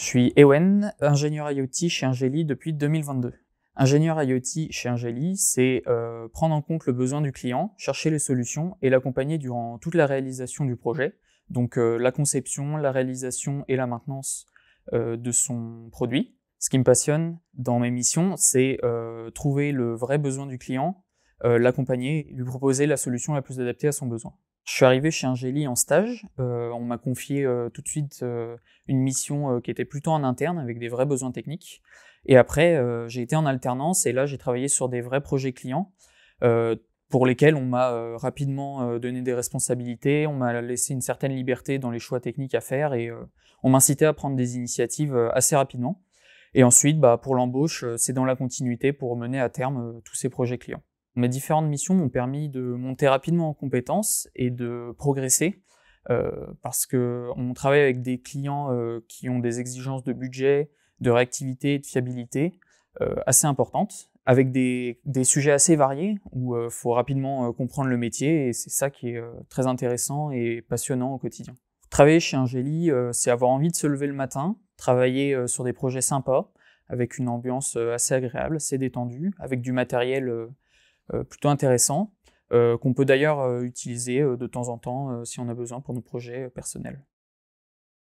Je suis Ewen, ingénieur IoT chez Angeli depuis 2022. Ingénieur IoT chez Angeli, c'est euh, prendre en compte le besoin du client, chercher les solutions et l'accompagner durant toute la réalisation du projet, donc euh, la conception, la réalisation et la maintenance euh, de son produit. Ce qui me passionne dans mes missions, c'est trouver le vrai besoin du client, l'accompagner, lui proposer la solution la plus adaptée à son besoin. Je suis arrivé chez Angélie en stage. Euh, on m'a confié euh, tout de suite euh, une mission qui était plutôt en interne avec des vrais besoins techniques. Et après, j'ai été en alternance et là, j'ai travaillé sur des vrais projets clients pour lesquels on m'a rapidement donné des responsabilités, on m'a laissé une certaine liberté dans les choix techniques à faire et on m'incitait à prendre des initiatives assez rapidement. Et ensuite, bah, pour l'embauche, c'est dans la continuité pour mener à terme tous ces projets clients. Mes différentes missions m'ont permis de monter rapidement en compétences et de progresser euh, parce qu'on travaille avec des clients euh, qui ont des exigences de budget, de réactivité et de fiabilité euh, assez importantes, avec des, des, sujets assez variés où il faut rapidement comprendre le métier et c'est ça qui est très intéressant et passionnant au quotidien. Travailler chez Angélie, c'est avoir envie de se lever le matin, travailler sur des projets sympas, avec une ambiance assez agréable, assez détendue, avec du matériel euh, plutôt intéressant, euh, qu'on peut d'ailleurs euh, utiliser de temps en temps si on a besoin pour nos projets personnels.